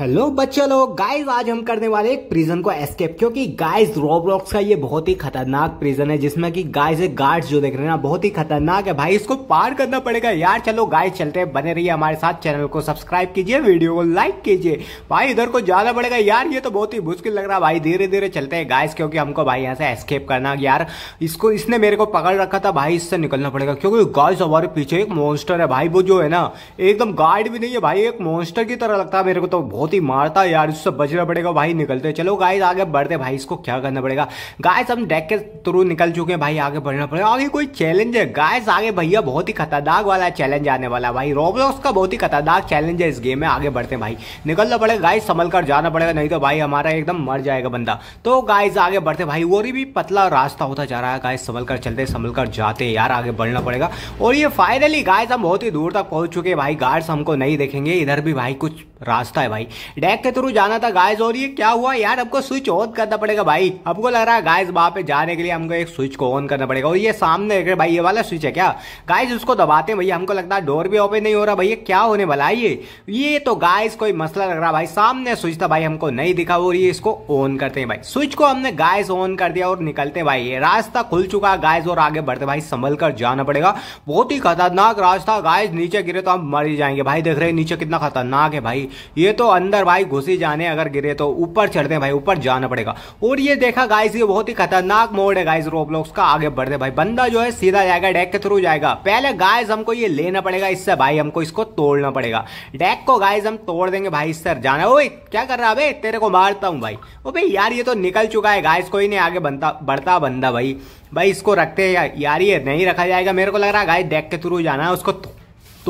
hello बच्चों लोग guys आज हम करने वाले एक प्रिजन को एस्केप क्योंकि गाइस रॉब्लॉक्स का ये बहुत ही खतरनाक प्रिजन है जिसमें कि गाइस गार्ड्स जो देख रहे हैं ना बहुत ही खतरनाक है भाई इसको पार करना पड़ेगा यार चलो गाइस चलते हैं बने रहिए हमारे साथ चैनल को सब्सक्राइब कीजिए वीडियो को लाइक कीजिए भाई इधर को जाना पड़ेगा यार ये तो बहुत ही मुश्किल लग रहा है भाई धीरे धीरे चलते हैं गाइस क्योंकि हमको भाई यहाँ से एस्केप करना यार इसको इसने मेरे को पकड़ रखा था भाई इससे निकलना पड़ेगा क्योंकि गाइस हमारे पीछे एक मोन्स्टर है भाई वो जो है ना एकदम गार्ड भी नहीं है भाई एक मोन्स्टर की तरह लगता है मेरे को तो बहुत बहुत ही मारता है यार इससे बचना पड़ेगा भाई निकलते चलो गाय आगे बढ़ते भाई इसको क्या करना पड़ेगा गाय हम डेक के थ्रू निकल चुके हैं भाई आगे बढ़ना पड़ेगा आगे कोई चैलेंज है गाय आगे भैया बहुत ही खतरनाक वाला चैलेंज आने वाला भाई रोबलॉक्स का बहुत ही खतरनाक चैलेंज है इस गेम में आगे बढ़ते भाई निकलना पड़ेगा गाय संभल कर जाना पड़ेगा नहीं तो भाई हमारा एकदम मर जाएगा बंदा तो गाय आगे बढ़ते भाई वो भी पतला रास्ता होता जा रहा है गाय संभल कर चलते संभल कर जाते यार आगे बढ़ना पड़ेगा और ये फाइनली गाय हम बहुत ही दूर तक पहुंच चुके हैं भाई गार्ड्स हमको नहीं देखेंगे इधर भी भाई कुछ रास्ता है भाई डैक के थ्रू जाना था गाइस और ये क्या हुआ यार हमको स्विच ऑन करना पड़ेगा भाई हमको लग रहा है गाइस वहां पे जाने के लिए हमको एक स्विच को ऑन करना पड़ेगा और ये सामने देख रहे भाई ये वाला स्विच है क्या गाइस उसको दबाते भैया हमको लगता है डोर भी ओपन नहीं हो रहा भैया क्या होने वाला ये ये तो गायस कोई मसला लग रहा भाई सामने स्विच था भाई हमको नहीं दिखा और ये इसको ऑन करते हैं भाई स्विच को हमने गायस ऑन कर दिया और निकलते भाई ये रास्ता खुल चुका है गायस और आगे बढ़ते भाई संभल कर जाना पड़ेगा बहुत ही खतरनाक रास्ता गायस नीचे गिरे तो हम मर जाएंगे भाई देख रहे हैं नीचे कितना खतरनाक है भाई ये तो अंदर भाई घुसी जाने अगर गिरे तो ऊपर चढ़ते हैं भाई ऊपर जाना पड़ेगा और ये देखा गाइस ये बहुत ही खतरनाक मोड है गाइस रोबलॉक्स का आगे बढ़ते भाई बंदा जो है सीधा जाएगा डेक के थ्रू जाएगा पहले गाइस हमको ये लेना पड़ेगा इससे भाई हमको इसको तोड़ना पड़ेगा डेक को गाइस हम तोड़ देंगे भाई इससे जाना ओ क्या कर रहा है तेरे को मारता हूँ भाई ओ भाई यार ये तो निकल चुका है गाइस कोई नहीं आगे बनता बढ़ता बंदा भाई भाई इसको रखते हैं यार ये नहीं रखा जाएगा मेरे को लग रहा है गाइस डेक के थ्रू जाना है उसको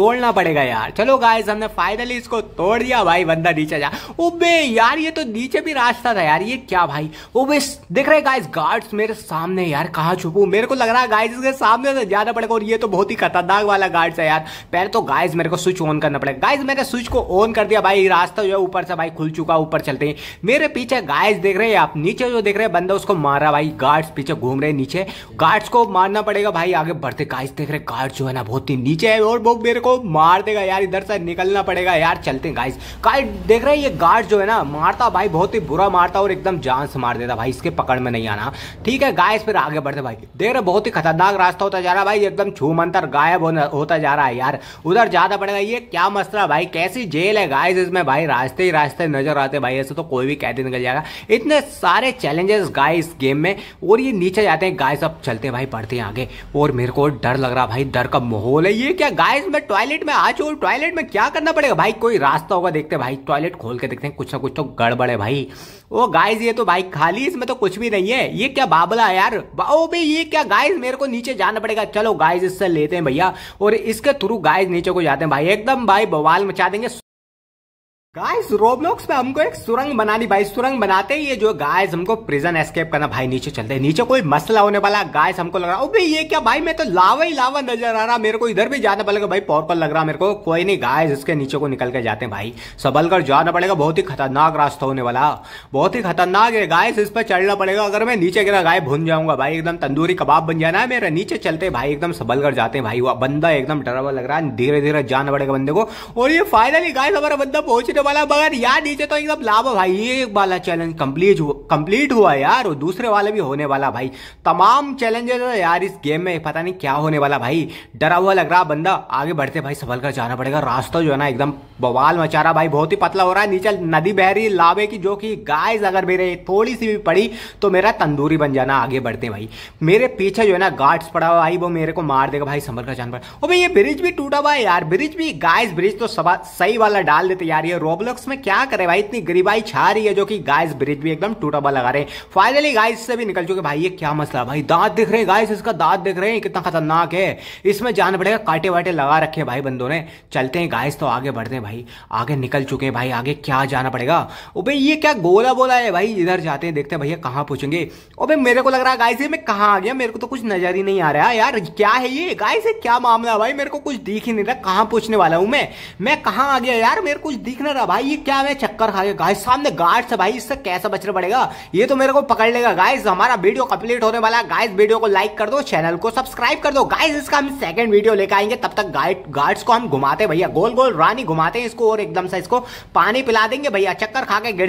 तोड़ना पड़ेगा यार चलो गाइस हमने फाइनली इसको तोड़ दिया भाई बंदा नीचे जा ओबे यार ये तो नीचे भी रास्ता था यार ये क्या भाई ओबे देख रहे गाइस गार्ड्स मेरे सामने यार कहाँ छुपू मेरे को लग रहा है गाइस इसके सामने से ज्यादा पड़ेगा और ये तो बहुत ही खतरनाक वाला गार्ड्स है यार पहले तो गाइज मेरे को स्विच ऑन करना पड़ेगा गाइज मैंने स्विच को ऑन कर दिया भाई रास्ता जो है ऊपर से भाई खुल चुका ऊपर चलते हैं मेरे पीछे गाइज देख रहे हैं आप नीचे जो देख रहे हैं बंदा उसको मार रहा भाई गार्ड्स पीछे घूम रहे नीचे गार्ड्स को मारना पड़ेगा भाई आगे बढ़ते गाइज देख रहे गार्ड जो है ना बहुत ही नीचे है और वो मेरे को को मार देगा यार इधर से निकलना पड़ेगा यार चलते हैं गाइस गाइस देख रहे हैं ये गार्ड जो है ना मारता भाई बहुत ही बुरा मारता और एकदम जान से मार देता भाई इसके पकड़ में नहीं आना ठीक है गाइस फिर आगे बढ़ते भाई देख रहे बहुत ही खतरनाक रास्ता होता जा रहा भाई एकदम छू मंतर गायब होता जा रहा है यार उधर ज़्यादा पड़ेगा ये क्या मसला भाई कैसी जेल है गाइस इसमें भाई रास्ते ही रास्ते नजर आते भाई ऐसे तो कोई भी कैदी निकल जाएगा इतने सारे चैलेंजेस गाइस गेम में और ये नीचे जाते हैं गाइस अब चलते हैं भाई पढ़ते हैं आगे और मेरे को डर लग रहा भाई डर का माहौल है ये क्या गाइस मैं टॉयलेट में आ चुके टॉयलेट में क्या करना पड़ेगा भाई कोई रास्ता होगा देखते भाई टॉयलेट खोल के देखते हैं कुछ ना कुछ तो गड़बड़ है भाई ओ गाइस ये तो भाई खाली इसमें तो कुछ भी नहीं है ये क्या बाबला है यार ओ भाई ये क्या गाइस मेरे को नीचे जाना पड़ेगा चलो गाइस इससे लेते हैं भैया और इसके थ्रू गाइस नीचे को जाते हैं भाई एकदम भाई बवाल मचा देंगे गाइस रोबलॉक्स में हमको एक सुरंग बनानी भाई सुरंग बनाते ही ये जो गाइस हमको प्रिजन एस्केप करना भाई नीचे चलते हैं नीचे कोई मसला होने वाला गाइस हमको लग रहा है ये क्या भाई मैं तो लावा ही लावा नजर आ रहा मेरे को इधर भी जाना पड़ेगा भाई पॉर्पल लग रहा मेरे को कोई नहीं गाइस इसके नीचे को निकल के जाते हैं भाई संभल कर जाना पड़ेगा बहुत ही खतरनाक रास्ता होने वाला बहुत ही खतरनाक है गायस इस पर चढ़ना पड़ेगा अगर मैं नीचे गिरा गाय भून जाऊंगा भाई एकदम तंदूरी कबाब बन जाना है मेरा नीचे चलते भाई एकदम संभल कर जाते हैं भाई वो बंदा एकदम डरावा लग रहा है धीरे धीरे जाना पड़ेगा बंदे को और ये फाइनली गाय हमारा बंदा पहुंच जो वाला बगैर यार नीचे तो एकदम लाभ भाई एक वाला चैलेंज कंप्लीट हुआ कंप्लीट हुआ यार और दूसरे वाला भी होने वाला भाई तमाम चैलेंजेस यार इस गेम में पता नहीं क्या होने वाला भाई डरा हुआ लग रहा बंदा आगे बढ़ते भाई संभल कर जाना पड़ेगा रास्ता जो है ना एकदम बवाल मचा रहा भाई बहुत ही पतला हो रहा है नीचे नदी बह रही लावे की जो कि गाइस अगर मेरे थोड़ी सी भी पड़ी तो मेरा तंदूरी बन जाना आगे बढ़ते भाई मेरे पीछे जो है ना गार्ड्स पड़ा हुआ भाई वो मेरे को मार देगा भाई संभल कर जाना पड़ा और भाई ये ब्रिज भी टूटा हुआ है यार ब्रिज भी गाइस ब्रिज तो सही वाला डाल देते यार ये रोबलॉक्स में क्या करे भाई इतनी गरीबाई छा रही है जो कि गाइस ब्रिज भी एकदम टूटा हुआ लगा रहे हैं फाइनली गाइस से भी निकल चुके भाई ये क्या मसला भाई दांत दिख रहे हैं गाइस इसका दांत दिख रहे हैं कितना खतरनाक है इसमें जान पड़ेगा काटे वाटे लगा रखे भाई बंदो ने चलते हैं गाइस तो आगे बढ़ते हैं भाई आगे निकल चुके हैं भाई आगे क्या जाना पड़ेगा ओ ये क्या गोला बोला है भाई इधर जाते हैं देखते हैं भैया कहाँ पूछेंगे ओबे मेरे को लग रहा है गाइस ये मैं कहाँ आ गया मेरे को तो कुछ नजर ही नहीं आ रहा यार क्या है ये गाइस ये क्या मामला भाई मेरे को कुछ दिख ही नहीं रहा कहाँ पूछने वाला हूँ मैं मैं कहाँ आ गया यार मेरे कुछ दिख नहीं रहा भाई ये क्या मैं चक्कर खा गया गाइस सामने गार्ड से भाई इससे कैसे बचना पड़ेगा ये तो मेरे को पकड़ लेगा गाइस हमारा वीडियो कंप्लीट होने वाला है गाइस वीडियो को लाइक कर दो चैनल को सब्सक्राइब कर दो गाइस इसका हम सेकंड वीडियो लेकर आएंगे तब तक गाइड गार्ड्स को हम घुमाते भैया गोल गोल रानी घुमाते हैं इसको और एकदम से इसको पानी पिला देंगे भैया चक्कर खा के गिर